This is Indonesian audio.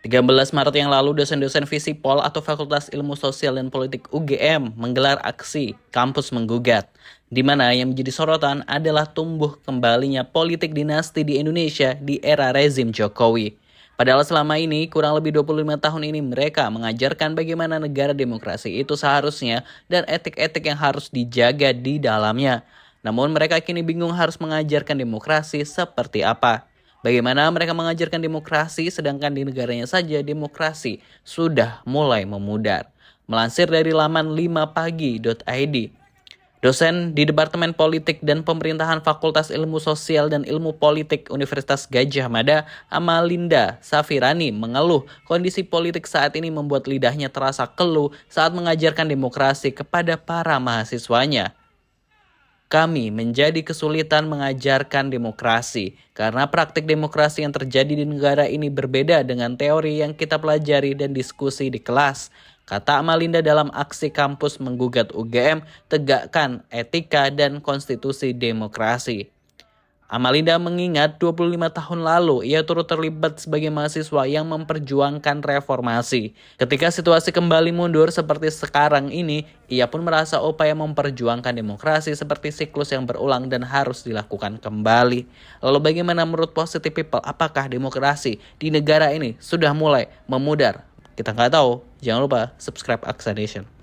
13 Maret yang lalu, dosen-dosen Visipol atau Fakultas Ilmu Sosial dan Politik UGM menggelar aksi Kampus Menggugat, di mana yang menjadi sorotan adalah tumbuh kembalinya politik dinasti di Indonesia di era rezim Jokowi. Padahal selama ini, kurang lebih 25 tahun ini mereka mengajarkan bagaimana negara demokrasi itu seharusnya dan etik-etik yang harus dijaga di dalamnya. Namun mereka kini bingung harus mengajarkan demokrasi seperti apa. Bagaimana mereka mengajarkan demokrasi sedangkan di negaranya saja demokrasi sudah mulai memudar. Melansir dari laman 5pagi.id, dosen di Departemen Politik dan Pemerintahan Fakultas Ilmu Sosial dan Ilmu Politik Universitas Gajah Mada, Amalinda Safirani mengeluh kondisi politik saat ini membuat lidahnya terasa keluh saat mengajarkan demokrasi kepada para mahasiswanya kami menjadi kesulitan mengajarkan demokrasi karena praktik demokrasi yang terjadi di negara ini berbeda dengan teori yang kita pelajari dan diskusi di kelas. Kata Amalinda dalam aksi kampus menggugat UGM, tegakkan etika dan konstitusi demokrasi. Amalinda mengingat 25 tahun lalu ia turut terlibat sebagai mahasiswa yang memperjuangkan reformasi. Ketika situasi kembali mundur seperti sekarang ini, ia pun merasa upaya memperjuangkan demokrasi seperti siklus yang berulang dan harus dilakukan kembali. Lalu bagaimana menurut Positive People, apakah demokrasi di negara ini sudah mulai memudar? Kita nggak tahu. Jangan lupa subscribe Aksa